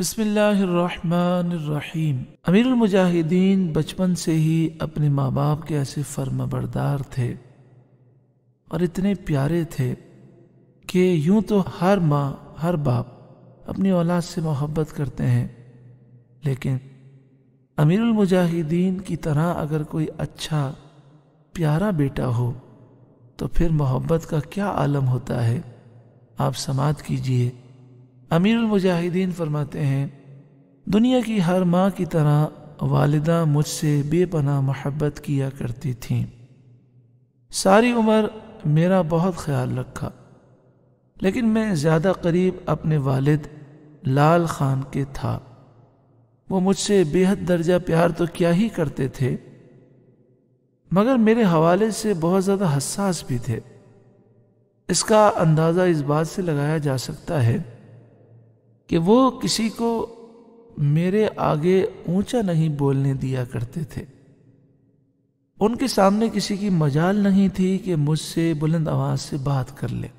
बसमीम अमीर मुजाहिदीन बचपन से ही अपने माँ बाप के ऐसे फर्मबरदार थे और इतने प्यारे थे कि यूं तो हर माँ हर बाप अपनी औलाद से मोहब्बत करते हैं लेकिन अमीर मुजाहिदीन की तरह अगर कोई अच्छा प्यारा बेटा हो तो फिर मोहब्बत का क्या आलम होता है आप समात कीजिए अमीरुल मुजाहिदीन फरमाते हैं दुनिया की हर माँ की तरह वालदा मुझसे बेपना मोहब्बत किया करती थीं सारी उम्र मेरा बहुत ख्याल रखा लेकिन मैं ज़्यादा करीब अपने वालिद लाल खान के था वो मुझसे बेहद दर्जा प्यार तो क्या ही करते थे मगर मेरे हवाले से बहुत ज़्यादा हसास भी थे इसका अंदाज़ा इस बात से लगाया जा सकता है कि वो किसी को मेरे आगे ऊंचा नहीं बोलने दिया करते थे उनके सामने किसी की मजाल नहीं थी कि मुझसे बुलंद आवाज से बात कर ले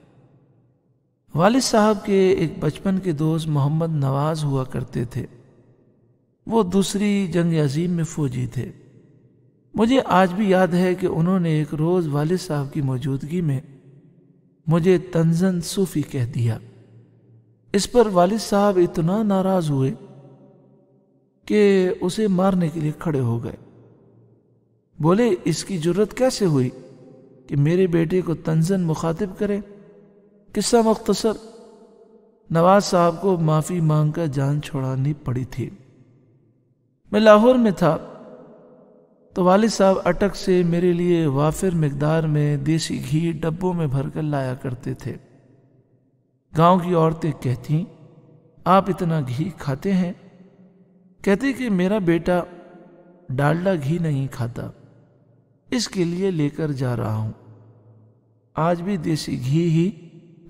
वालिद साहब के एक बचपन के दोस्त मोहम्मद नवाज हुआ करते थे वो दूसरी जंग अजीम में फौजी थे मुझे आज भी याद है कि उन्होंने एक रोज़ वाल साहब की मौजूदगी में मुझे तंजन सूफी कह दिया इस पर वालिद साहब इतना नाराज हुए कि उसे मारने के लिए खड़े हो गए बोले इसकी जरूरत कैसे हुई कि मेरे बेटे को तंजन मुखातिब करे किस्सा मख्तसर नवाज साहब को माफ़ी मांग कर जान छोड़ानी पड़ी थी मैं लाहौर में था तो वालिद साहब अटक से मेरे लिए वाफिर मकदार में देसी घी डब्बों में भरकर लाया करते थे गांव की औरतें कहती आप इतना घी खाते हैं कहते कि मेरा बेटा डालडा घी नहीं खाता इसके लिए लेकर जा रहा हूं आज भी देसी घी ही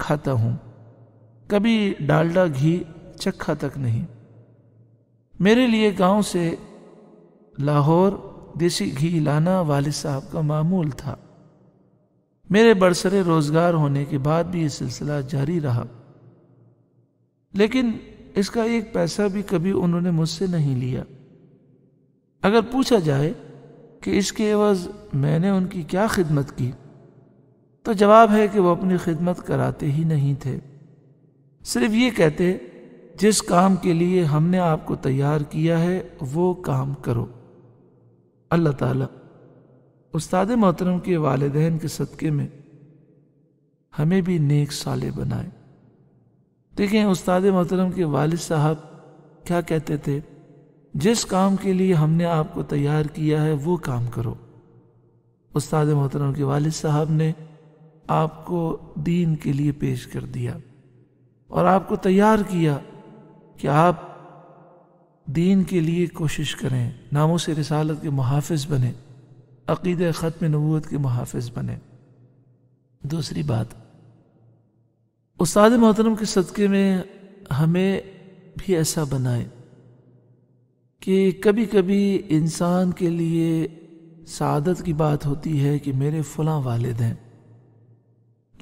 खाता हूं कभी डालडा घी चखा तक नहीं मेरे लिए गांव से लाहौर देसी घी लाना वाले साहब का मामूल था मेरे बरसरे रोजगार होने के बाद भी ये सिलसिला जारी रहा लेकिन इसका एक पैसा भी कभी उन्होंने मुझसे नहीं लिया अगर पूछा जाए कि इसके एवज मैंने उनकी क्या खिदमत की तो जवाब है कि वो अपनी खिदमत कराते ही नहीं थे सिर्फ ये कहते जिस काम के लिए हमने आपको तैयार किया है वो काम करो अल्लाह ताला उस्ताद मोहतरम के वालदेन के सदक़े में हमें भी नेक साले बनाए देखें उस्ताद मोहतरम के वाल साहब क्या कहते थे जिस काम के लिए हमने आपको तैयार किया है वो काम करो उस्ताद मोहतरम के वाल साहब ने आपको दीन के लिए पेश कर दिया और आपको तैयार किया कि आप दीन के लिए कोशिश करें नामों से रिसालत के मुहाफ़ बने अकीद ख़त्म नबूत के मुहाफ़ बने दूसरी बात उस्ताद मोहतरम के सदक़े में हमें भी ऐसा बनाए कि कभी कभी इंसान के लिए सदत की बात होती है कि मेरे फलाँ वालद हैं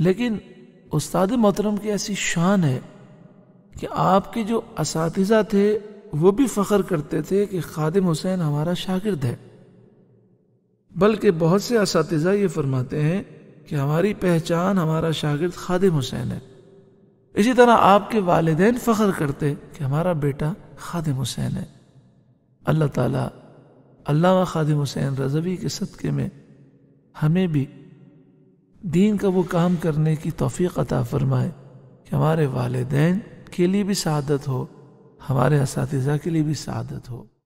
लेकिन उस्ताद मोहतरम की ऐसी शान है कि आपके जो इस थे वो भी फ़ख्र करते थे कि खादिम हुसैन हमारा शागिर्द है बल्कि बहुत से इस ये फरमाते हैं कि हमारी पहचान हमारा शागिर्द खादिम हुसैन है इसी तरह आपके वालदे फ़ख्र करते कि हमारा बेटा खादिम हुसैन है अल्लाह ताला अल्लाह खादिम हुसैन रजवी के सदक़े में हमें भी दीन का वो काम करने की तोफ़ी अता फ़रमाए कि हमारे वालदेन के लिए भी शहादत हो हमारे इस के लिए भी शहादत हो